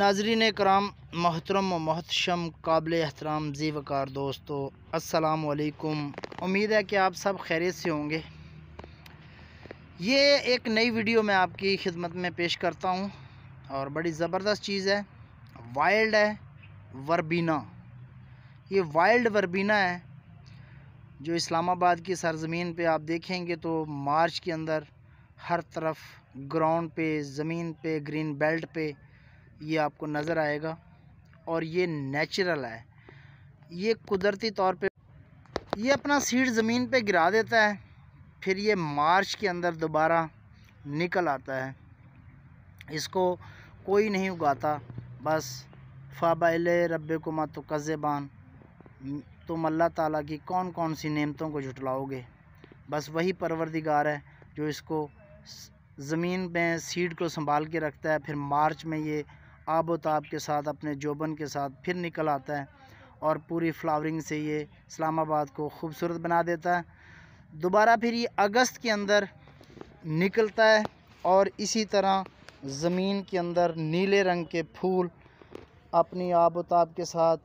नाजरीन कराम महतरम महतशम काबिल एहतराम जीवकार दोस्तों दोस्तों वालेकुम उम्मीद है कि आप सब खैरियत से होंगे ये एक नई वीडियो मैं आपकी खिदमत में पेश करता हूँ और बड़ी ज़बरदस्त चीज़ है वाइल्ड है वर्बीना ये वाइल्ड वर्बीना है जो इस्लामाबाद की सरजमीन पे आप देखेंगे तो मार्च के अंदर हर तरफ ग्राउंड पे ज़मीन पे ग्रीन बेल्ट पे ये आपको नज़र आएगा और ये नेचुरल है ये कुदरती तौर पे ये अपना सीड ज़मीन पे गिरा देता है फिर ये मार्च के अंदर दोबारा निकल आता है इसको कोई नहीं उगाता बस फ़ाबाइल रब को तो कज़ेबान तुम अल्लाह ताला की कौन कौन सी नेमतों को जुटलाओगे बस वही परवरदिगार है जो इसको ज़मीन में सीड को संभाल के रखता है फिर मार्च में ये आबोताब के साथ अपने जोबन के साथ फिर निकल आता है और पूरी फ्लावरिंग से ये इस्लामाबाद को खूबसूरत बना देता है दोबारा फिर ये अगस्त के अंदर निकलता है और इसी तरह ज़मीन के अंदर नीले रंग के फूल अपनी आबोताब के साथ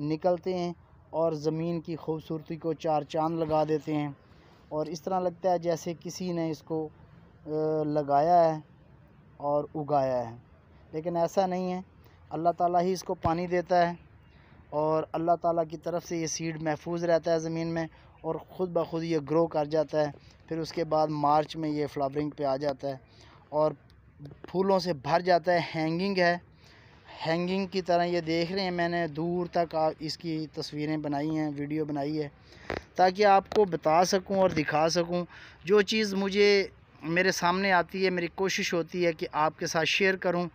निकलते हैं और ज़मीन की खूबसूरती को चार चांद लगा देते हैं और इस तरह लगता है जैसे किसी ने इसको लगाया है और उगाया है लेकिन ऐसा नहीं है अल्लाह ताला ही इसको पानी देता है और अल्लाह ताला की तरफ से ये सीड महफूज रहता है ज़मीन में और ख़ुद ब खुद ये ग्रो कर जाता है फिर उसके बाद मार्च में ये फ्लावरिंग पे आ जाता है और फूलों से भर जाता है हैंगिंग है हैंगिंग की तरह ये देख रहे हैं मैंने दूर तक इसकी तस्वीरें बनाई हैं वीडियो बनाई है ताकि आपको बता सकूं और दिखा सकूं जो चीज़ मुझे मेरे सामने आती है मेरी कोशिश होती है कि आपके साथ शेयर करूं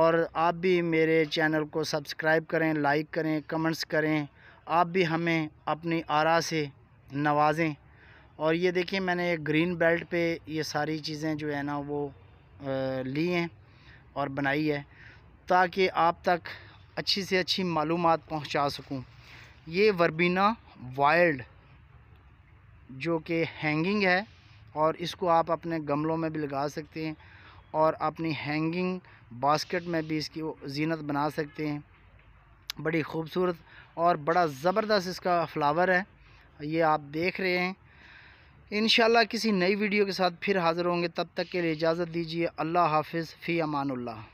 और आप भी मेरे चैनल को सब्सक्राइब करें लाइक करें कमेंट्स करें आप भी हमें अपनी आरा से नवाजें और ये देखिए मैंने ग्रीन बेल्ट पे ये सारी चीज़ें जो है ना वो ली हैं और बनाई है ताकि आप तक अच्छी से अच्छी मालूम पहुँचा सकूँ ये वर्बीना वाइल्ड जो कि हैंगिंग है और इसको आप अपने गमलों में भी लगा सकते हैं और अपनी हैंगिंग बास्केट में भी इसकी जीनत बना सकते हैं बड़ी खूबसूरत और बड़ा ज़बरदस्त इसका फ्लावर है ये आप देख रहे हैं इन किसी नई वीडियो के साथ फिर हाज़िर होंगे तब तक के लिए इजाज़त दीजिए अल्लाह हाफिज़ फ़ी अमानुल्लाह